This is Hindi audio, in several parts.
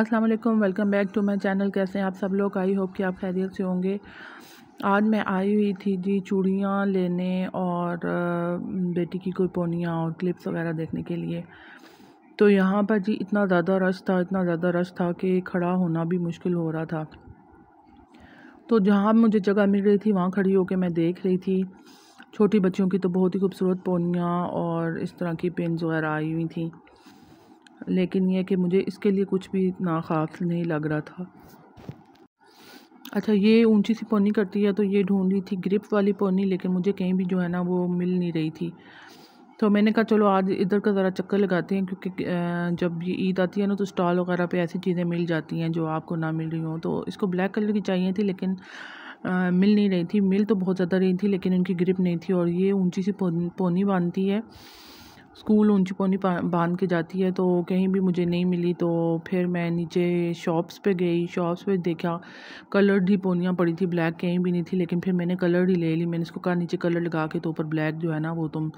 अस्सलाम वालेकुम welcome back to my channel कैसे हैं आप सब लोग आई होप कि आप खैरियत से होंगे आज मैं आई हुई थी जी चूड़ियाँ लेने और बेटी की कोई पोनियाँ और क्लिप्स वगैरह देखने के लिए तो यहाँ पर जी इतना ज़्यादा रश था इतना ज़्यादा रश था कि खड़ा होना भी मुश्किल हो रहा था तो जहाँ मुझे जगह मिल रही थी वहाँ खड़ी होकर मैं देख रही थी छोटी बच्चियों की तो बहुत ही खूबसूरत पोनियाँ और इस तरह की पेंस वगैरह आई हुई थी लेकिन यह कि मुझे इसके लिए कुछ भी ना ख़ास नहीं लग रहा था अच्छा ये ऊंची सी पोनी करती है तो ये ढूंढ रही थी ग्रिप वाली पोनी लेकिन मुझे कहीं भी जो है ना वो मिल नहीं रही थी तो मैंने कहा चलो आज इधर का ज़रा चक्कर लगाते हैं क्योंकि जब ये ईद आती है ना तो स्टॉल वगैरह पे ऐसी चीज़ें मिल जाती हैं जो आपको ना मिल रही हों तो इसको ब्लैक कलर की चाहिए थी लेकिन आ, मिल नहीं रही थी मिल तो बहुत ज़्यादा रही थी लेकिन उनकी ग्रिप नहीं थी और ये ऊँची सी पोनी बांधती है स्कूल ऊंची पौनी बांध के जाती है तो कहीं भी मुझे नहीं मिली तो फिर मैं नीचे शॉप्स पे गई शॉप्स पे देखा कलर्ड ही पौनियाँ पड़ी थी ब्लैक कहीं भी नहीं थी लेकिन फिर मैंने कलर ही ले ली मैंने इसको कहा नीचे कलर लगा के तो ऊपर ब्लैक जो है ना वो तुम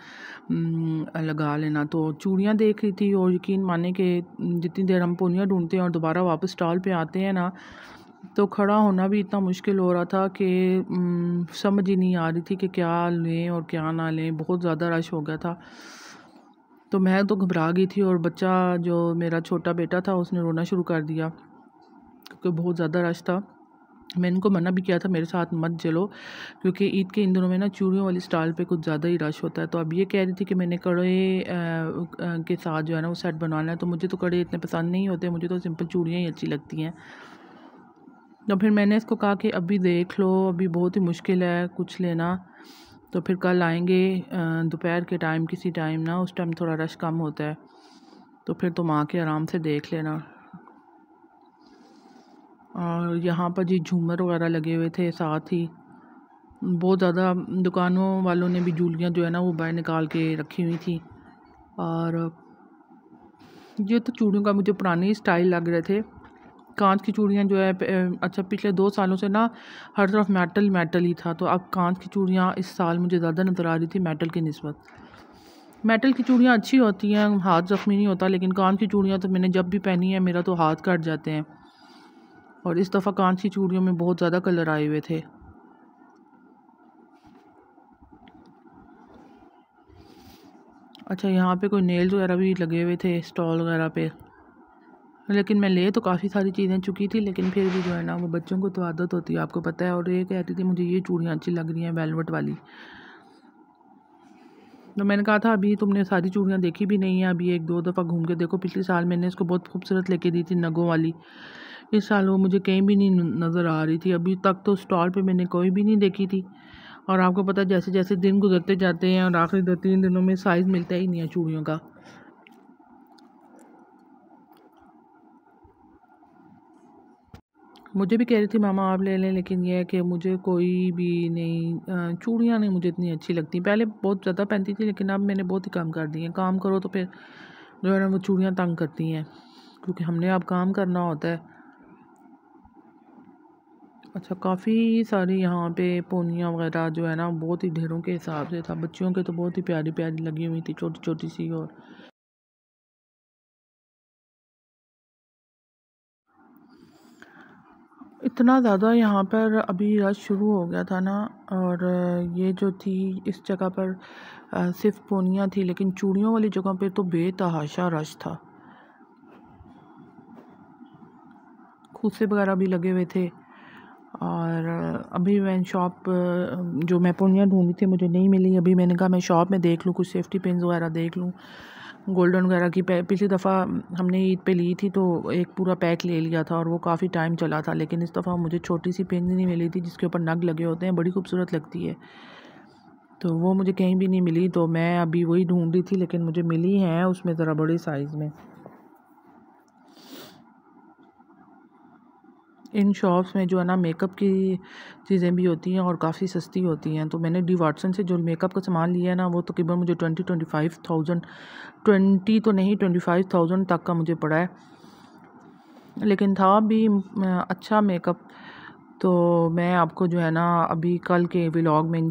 लगा लेना तो चूड़ियाँ देख रही थी और यकीन माने कि जितनी देर हम पौनियाँ ढूंढते हैं और दोबारा वापस स्टॉल पर आते हैं ना तो खड़ा होना भी इतना मुश्किल हो रहा था कि समझ ही नहीं आ रही थी कि क्या लें और क्या ना लें बहुत ज़्यादा रश हो गया था तो मैं तो घबरा गई थी और बच्चा जो मेरा छोटा बेटा था उसने रोना शुरू कर दिया क्योंकि बहुत ज़्यादा रश था मैंने इनको मना भी किया था मेरे साथ मत चलो क्योंकि ईद के इन दिनों में ना चूड़ियों वाली स्टाल पे कुछ ज़्यादा ही रश होता है तो अब ये कह रही थी कि मैंने कड़े के साथ जो है ना वो सेट बनवाना है तो मुझे तो कड़े इतने पसंद नहीं होते मुझे तो सिंपल चूड़ियाँ ही अच्छी लगती हैं तो फिर मैंने इसको कहा कि अभी देख लो अभी बहुत ही मुश्किल है कुछ लेना तो फिर कल आएंगे दोपहर के टाइम किसी टाइम ना उस टाइम थोड़ा रश कम होता है तो फिर तुम आके आराम से देख लेना और यहाँ पर जी झूमर वगैरह लगे हुए थे साथ ही बहुत ज़्यादा दुकानों वालों ने भी जूलियाँ जो है ना वो बाहर निकाल के रखी हुई थी और ये तो चूड़ियों का मुझे पुराने स्टाइल लग रहे थे कांच की चूड़ियाँ जो है अच्छा पिछले दो सालों से ना हर तरफ मेटल मेटल ही था तो अब कांच की चूड़ियाँ इस साल मुझे ज़्यादा नज़र आ रही थी मेटल की नस्बत मेटल की चूड़ियाँ अच्छी होती हैं हाथ ज़ख्मी नहीं होता लेकिन कांच की चूड़ियाँ तो मैंने जब भी पहनी है मेरा तो हाथ कट जाते हैं और इस दफ़ा कांच की चूड़ियों में बहुत ज़्यादा कलर आए हुए थे अच्छा यहाँ पे कोई नेल्स वगैरह भी लगे हुए थे स्टॉल वगैरह पे लेकिन मैं ले तो काफ़ी सारी चीज़ें चुकी थी लेकिन फिर भी जो है ना वो बच्चों को तो आदत होती है आपको पता है और ये कहती थी मुझे ये चूड़ियाँ अच्छी लग रही हैं वेलवेट वाली तो मैंने कहा था अभी तुमने सारी चूड़ियाँ देखी भी नहीं है अभी एक दो दफ़ा घूम के देखो पिछले साल मैंने इसको बहुत खूबसूरत लेके दी थी नगों वाली इस साल वो मुझे कहीं भी नहीं नज़र आ रही थी अभी तक तो स्टॉल पे मैंने कोई भी नहीं देखी थी और आपको पता जैसे जैसे दिन गुजरते जाते हैं और आखिरी दो तीन दिनों में साइज़ मिलता ही नहीं है चूड़ियों का मुझे भी कह रही थी मामा आप ले लें लेकिन यह है कि मुझे कोई भी नहीं चूड़ियाँ नहीं मुझे इतनी अच्छी लगती पहले बहुत ज़्यादा पहनती थी लेकिन अब मैंने बहुत ही कम कर दी हैं काम करो तो फिर जो है ना वो चूड़ियाँ तंग करती हैं क्योंकि हमने अब काम करना होता है अच्छा काफ़ी सारी यहाँ पे पोनियाँ वगैरह जो है ना बहुत ही ढेरों के हिसाब से था बच्चियों के तो बहुत ही प्यारी प्यारी लगी हुई थी छोटी छोटी सी और इतना ज़्यादा यहाँ पर अभी रश शुरू हो गया था ना और ये जो थी इस जगह पर सिर्फ पोनियाँ थी लेकिन चूड़ियों वाली जगह पे तो बेतहाशा रश था खूसे वगैरह भी लगे हुए थे और अभी मैं शॉप जो मैं पोनियाँ ढूंढी थी मुझे नहीं मिली अभी मैंने कहा मैं शॉप में देख लूँ कुछ सेफ्टी पिन वगैरह देख लूँ गोल्डन वगैरह की पिछली दफ़ा हमने ईद पे ली थी तो एक पूरा पैक ले लिया था और वो काफ़ी टाइम चला था लेकिन इस दफ़ा मुझे छोटी सी नहीं मिली थी जिसके ऊपर नग लगे होते हैं बड़ी खूबसूरत लगती है तो वो मुझे कहीं भी नहीं मिली तो मैं अभी वही ढूंढ रही थी लेकिन मुझे मिली हैं उसमें ज़रा बड़े साइज़ में इन शॉप्स में जो है ना मेकअप की चीज़ें भी होती हैं और काफ़ी सस्ती होती हैं तो मैंने डी वाटसन से जो मेकअप का सामान लिया है ना वो तकरीबन मुझे twenty twenty five thousand twenty तो नहीं ट्वेंटी फाइव थाउजेंड तक का मुझे पड़ा है लेकिन था भी अच्छा मेकअप तो मैं आपको जो है ना अभी कल के व्लॉग में इन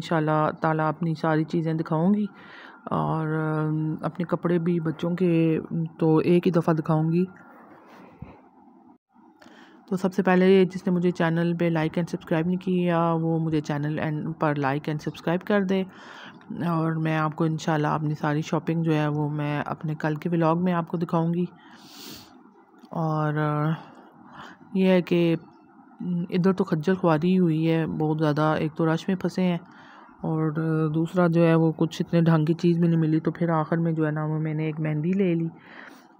ताला अपनी सारी चीज़ें दिखाऊंगी और अपने कपड़े भी बच्चों के तो एक ही दफ़ा दिखाऊंगी तो सबसे पहले जिसने मुझे चैनल पे लाइक एंड सब्सक्राइब नहीं किया वो मुझे चैनल एंड पर लाइक एंड सब्सक्राइब कर दे और मैं आपको इन अपनी सारी शॉपिंग जो है वो मैं अपने कल के ब्लॉग में आपको दिखाऊँगी और यह है कि इधर तो खज्जल खुआरी हुई है बहुत ज़्यादा एक तो रश में फंसे हैं और दूसरा जो है वो कुछ इतने ढंग की चीज़ भी नहीं मिली तो फिर आखिर में जो है ना वो मैंने एक मेहंदी ले ली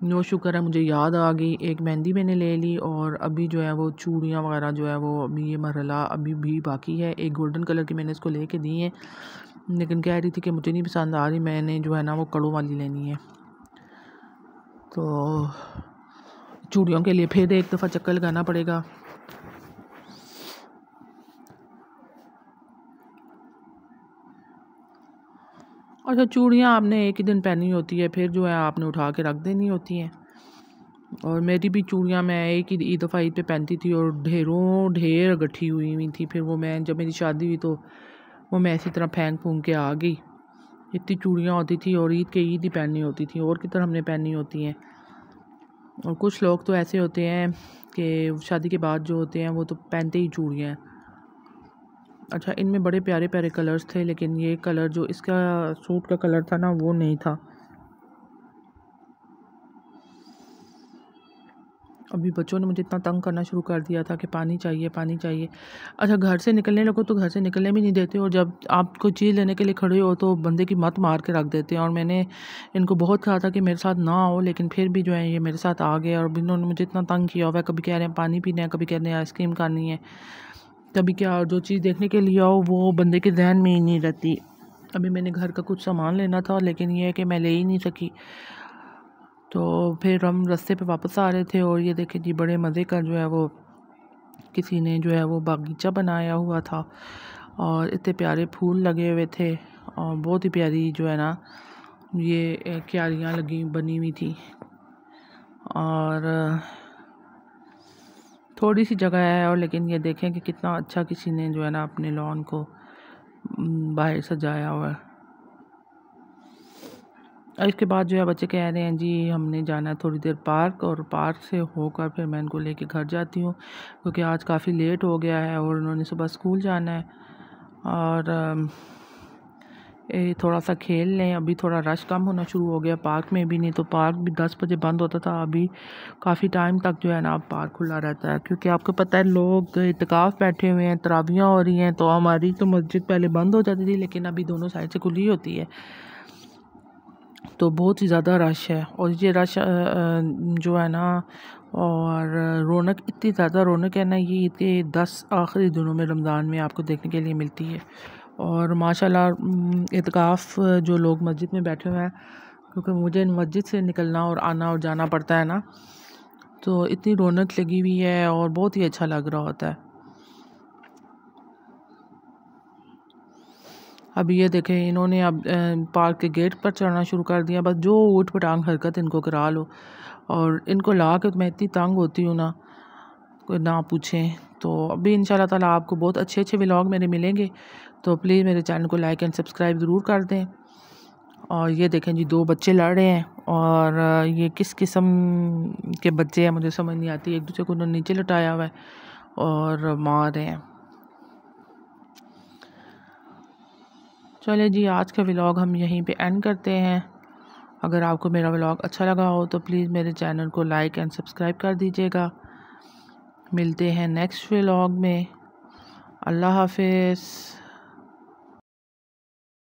नो शुक्र है मुझे याद आ गई एक मेहंदी मैंने ले ली और अभी जो है वो चूड़ियाँ वगैरह जो है वो अभी ये मरहला अभी भी बाकी है एक गोल्डन कलर की मैंने इसको ले कर दी है लेकिन कह रही थी कि मुझे नहीं पसंद आ रही मैंने जो है ना वो कड़ों वाली लेनी है तो चूड़ियों के लिए फिर एक दफ़ा चक्कर लगाना पड़ेगा अच्छा चूड़ियाँ आपने एक ही दिन पहनी होती है फिर जो है आपने उठा के रख देनी होती हैं और मेरी भी चूड़ियाँ मैं एक ही ईद दफ़ा ईद पर पहनती थी और ढेरों ढेर इकट्ठी हुई हुई थी फिर वो मैं जब मेरी शादी हुई तो वो मैं इसी तरह फेंक फूंक के आ गई इतनी चूड़ियाँ होती थी और ईद के ईद ही पहननी होती थी और कितना हमने पहननी होती हैं और कुछ लोग तो ऐसे होते हैं कि शादी के बाद जो होते हैं वो तो पहनते ही चूड़ियाँ हैं अच्छा इनमें बड़े प्यारे प्यारे कलर्स थे लेकिन ये कलर जो इसका सूट का कलर था ना वो नहीं था अभी बच्चों ने मुझे इतना तंग करना शुरू कर दिया था कि पानी चाहिए पानी चाहिए अच्छा घर से निकलने लगो तो घर से निकलने भी नहीं देते और जब आप कोई चीज़ लेने के लिए खड़े हो तो बंदे की मत मार के रख देते हैं और मैंने इनको बहुत कहा था कि मेरे साथ ना आओ लेकिन फिर भी जो है ये मेरे साथ आ गए और इन्होंने मुझे इतना तंग किया हुआ है कभी कह रहे हैं पानी पीना है कभी कह रहे हैं आइसक्रीम खानी है कभी क्या और जो चीज़ देखने के लिए आओ वो बंदे के जहन में ही नहीं रहती अभी मैंने घर का कुछ सामान लेना था लेकिन यह है कि मैं ले ही नहीं सकी तो फिर हम रस्ते पे वापस आ रहे थे और ये देखे जी बड़े मज़े का जो है वो किसी ने जो है वो बागीचा बनाया हुआ था और इतने प्यारे फूल लगे हुए थे और बहुत ही प्यारी जो है ना ये क्यारियाँ लगी बनी हुई थी और थोड़ी सी जगह है और लेकिन ये देखें कि कितना अच्छा किसी ने जो है ना अपने लॉन को बाहर सजाया हुआ है और इसके बाद जो है बच्चे कह रहे हैं जी हमने जाना है थोड़ी देर पार्क और पार्क से होकर फिर मैं इनको लेके घर जाती हूँ क्योंकि आज काफ़ी लेट हो गया है और उन्होंने सुबह स्कूल जाना है और ए, थोड़ा सा खेल लें अभी थोड़ा रश कम होना शुरू हो गया पार्क में भी नहीं तो पार्क भी दस बजे बंद होता था अभी काफ़ी टाइम तक जो है ना पार्क खुला रहता है क्योंकि आपको पता है लोग इतकाफ़ बैठे हुए हैं तरावियाँ हो रही हैं तो हमारी तो मस्जिद पहले बंद हो जाती थी लेकिन अभी दोनों साइड से खुली होती है तो बहुत ही ज़्यादा रश है और ये रश जो है ना और रौनक इतनी ज़्यादा रौनक है ना ये इतने दस आखिरी दिनों में रमज़ान में आपको देखने के लिए मिलती है और माशाल्लाह इतकाफ़ जो लोग मस्जिद में बैठे हुए हैं क्योंकि मुझे मस्जिद से निकलना और आना और जाना पड़ता है ना तो इतनी रौनक लगी हुई है और बहुत ही अच्छा लग रहा होता है अब ये देखें इन्होंने अब पार्क के गेट पर चढ़ना शुरू कर दिया बस जो ऊट पटांग हरकत इनको करा लो और इनको ला के मैं इतनी तंग होती हूँ ना कोई ना पूछें तो अभी इन ताला आपको बहुत अच्छे अच्छे व्लॉग मेरे मिलेंगे तो प्लीज़ मेरे चैनल को लाइक एंड सब्सक्राइब ज़रूर कर दें और ये देखें जी दो बच्चे लड़ रहे हैं और ये किस किस्म के बच्चे हैं मुझे समझ नहीं आती एक दूसरे को उन्होंने नीचे लटाया हुआ है और मार रहे हैं चले जी आज का व्लॉग हम यहीं पे एंड करते हैं अगर आपको मेरा व्लॉग अच्छा लगा हो तो प्लीज़ मेरे चैनल को लाइक एंड सब्सक्राइब कर दीजिएगा मिलते हैं नेक्स्ट व्लॉग में अल्लाह हाफिज़